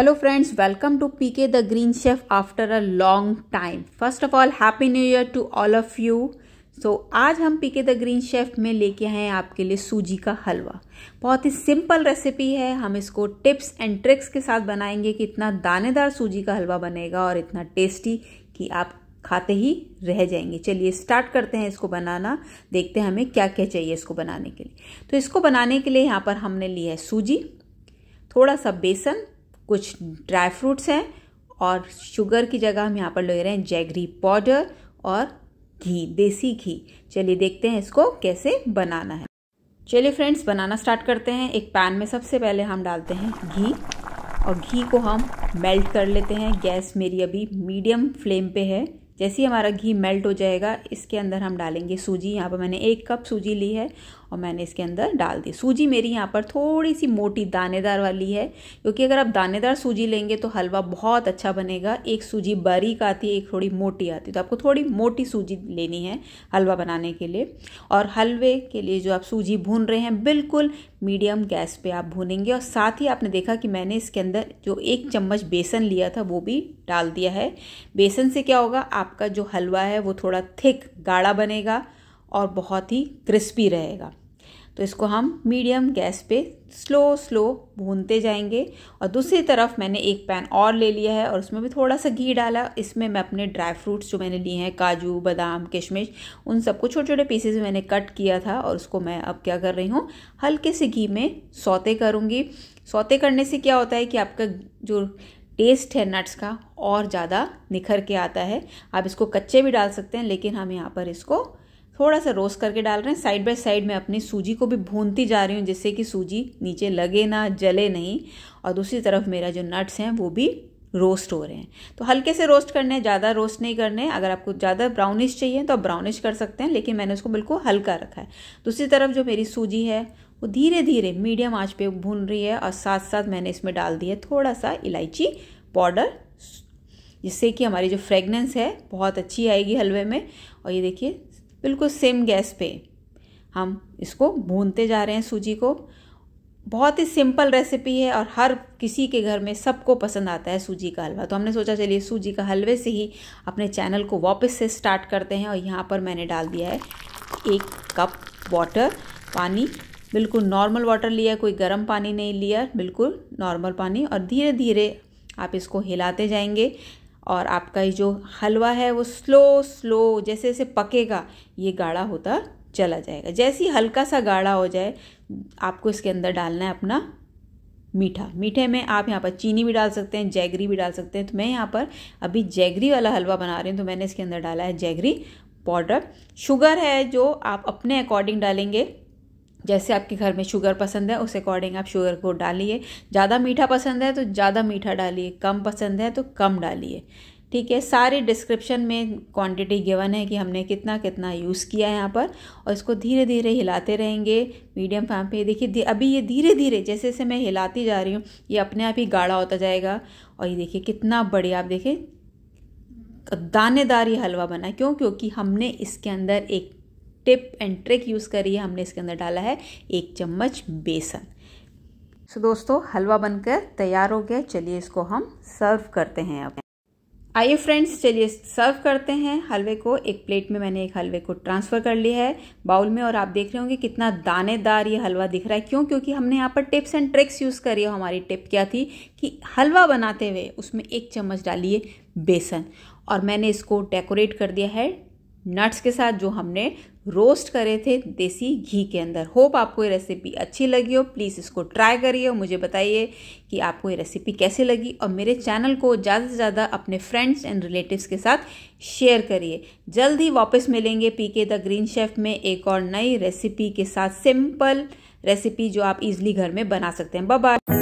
hello friends welcome to PK the green chef after a long time first of all happy new year to all of you so आज हम पीके the green chef में लेके आए हैं आपके लिए सूजी का हलवा बहुत ही सिंपल रेसिपी है हम इसको टिप्स एंड ट्रिक्स के साथ बनाएंगे कि इतना दानेदार सूजी का हलवा बनेगा और इतना टेस्टी कि आप खाते ही रह जाएंगे चलिए स्टार्ट करते हैं इसको बनाना देखते हैं हमें क्या क्या चाहिए इसको बनाने के लिए तो इसको बनाने के लिए यहाँ पर हमने लिया है सूजी थोड़ा सा बेसन कुछ ड्राई फ्रूट्स हैं और शुगर की जगह हम यहाँ पर ले रहे हैं जैगरी पाउडर और घी देसी घी चलिए देखते हैं इसको कैसे बनाना है चलिए फ्रेंड्स बनाना स्टार्ट करते हैं एक पैन में सबसे पहले हम डालते हैं घी और घी को हम मेल्ट कर लेते हैं गैस मेरी अभी मीडियम फ्लेम पे है जैसे ही हमारा घी मेल्ट हो जाएगा इसके अंदर हम डालेंगे सूजी यहाँ पर मैंने एक कप सूजी ली है और मैंने इसके अंदर डाल दी सूजी मेरी यहाँ पर थोड़ी सी मोटी दानेदार वाली है क्योंकि अगर आप दानेदार सूजी लेंगे तो हलवा बहुत अच्छा बनेगा एक सूजी बारीक आती है एक थोड़ी मोटी आती है तो आपको थोड़ी मोटी सूजी लेनी है हलवा बनाने के लिए और हलवे के लिए जो आप सूजी भून रहे हैं बिल्कुल मीडियम गैस पे आप भूनेंगे और साथ ही आपने देखा कि मैंने इसके अंदर जो एक चम्मच बेसन लिया था वो भी डाल दिया है बेसन से क्या होगा आपका जो हलवा है वो थोड़ा थिक गाढ़ा बनेगा और बहुत ही क्रिस्पी रहेगा तो इसको हम मीडियम गैस पे स्लो स्लो भूनते जाएंगे और दूसरी तरफ मैंने एक पैन और ले लिया है और उसमें भी थोड़ा सा घी डाला इसमें मैं अपने ड्राई फ्रूट्स जो मैंने लिए हैं काजू बादाम किशमिश उन सबको छोटे छोटे पीसेस में मैंने कट किया था और उसको मैं अब क्या कर रही हूँ हल्के से घी में सौते करूँगी सौते करने से क्या होता है कि आपका जो टेस्ट है नट्स का और ज़्यादा निखर के आता है आप इसको कच्चे भी डाल सकते हैं लेकिन हम यहाँ पर इसको थोड़ा सा रोस्ट करके डाल रहे हैं साइड बाय साइड में अपनी सूजी को भी भूनती जा रही हूँ जिससे कि सूजी नीचे लगे ना जले नहीं और दूसरी तरफ मेरा जो नट्स हैं वो भी रोस्ट हो रहे हैं तो हल्के से रोस्ट करने हैं ज़्यादा रोस्ट नहीं करने हैं अगर आपको ज़्यादा ब्राउनिश चाहिए तो आप ब्राउनिश कर सकते हैं लेकिन मैंने उसको बिल्कुल हल्का रखा है दूसरी तरफ जो मेरी सूजी है वो धीरे धीरे मीडियम आंच पे भून रही है और साथ साथ मैंने इसमें डाल दिया थोड़ा सा इलायची पाउडर जिससे कि हमारी जो फ्रेगनेंस है बहुत अच्छी आएगी हलवे में और ये देखिए बिल्कुल सेम गैस पे हम इसको भूनते जा रहे हैं सूजी को बहुत ही सिंपल रेसिपी है और हर किसी के घर में सबको पसंद आता है सूजी का हलवा तो हमने सोचा चलिए सूजी का हलवे से ही अपने चैनल को वापस से स्टार्ट करते हैं और यहाँ पर मैंने डाल दिया है एक कप वाटर पानी बिल्कुल नॉर्मल वाटर लिया कोई गर्म पानी नहीं लिया बिल्कुल नॉर्मल पानी और धीरे धीरे आप इसको हिलाते जाएंगे और आपका ये जो हलवा है वो स्लो स्लो जैसे जैसे पकेगा ये गाढ़ा होता चला जाएगा जैसे ही हल्का सा गाढ़ा हो जाए आपको इसके अंदर डालना है अपना मीठा मीठे में आप यहाँ पर चीनी भी डाल सकते हैं जैगरी भी डाल सकते हैं तो मैं यहाँ पर अभी जैगरी वाला हलवा बना रही हूँ तो मैंने इसके अंदर डाला है जैगरी पाउडर शुगर है जो आप अपने अकॉर्डिंग डालेंगे जैसे आपके घर में शुगर पसंद है उस अकॉर्डिंग आप शुगर को डालिए ज़्यादा मीठा पसंद है तो ज़्यादा मीठा डालिए कम पसंद है तो कम डालिए ठीक है सारे डिस्क्रिप्शन में क्वांटिटी गिवन है कि हमने कितना कितना यूज़ किया है यहाँ पर और इसको धीरे धीरे हिलाते रहेंगे मीडियम फ्लेम पे देखिए अभी ये धीरे धीरे जैसे जैसे मैं हिलाती जा रही हूँ ये अपने आप ही गाढ़ा होता जाएगा और ये देखिए कितना बढ़िया आप देखें दानेदार ये हलवा बना क्यों क्योंकि हमने इसके अंदर एक टिप एंड ट्रिक यूज़ करी है हमने इसके अंदर डाला है एक चम्मच बेसन सो so, दोस्तों हलवा बनकर तैयार हो गया चलिए इसको हम सर्व करते हैं अब आइए फ्रेंड्स चलिए सर्व करते हैं हलवे को एक प्लेट में मैंने एक हलवे को ट्रांसफ़र कर लिया है बाउल में और आप देख रहे होंगे कितना दानेदार ये हलवा दिख रहा है क्यों क्योंकि हमने यहाँ पर टिप्स एंड ट्रिक्स यूज़ करी है हमारी टिप क्या थी कि हलवा बनाते हुए उसमें एक चम्मच डालिए बेसन और मैंने इसको डेकोरेट कर दिया है नट्स के साथ जो हमने रोस्ट करे थे देसी घी के अंदर होप आपको ये रेसिपी अच्छी लगी हो प्लीज़ इसको ट्राई करिए और मुझे बताइए कि आपको ये रेसिपी कैसी लगी और मेरे चैनल को ज़्यादा से ज़्यादा अपने फ्रेंड्स एंड रिलेटिव्स के साथ शेयर करिए जल्द ही वापस मिलेंगे पी के द ग्रीन शेफ में एक और नई रेसिपी के साथ सिंपल रेसिपी जो आप इजली घर में बना सकते हैं बाय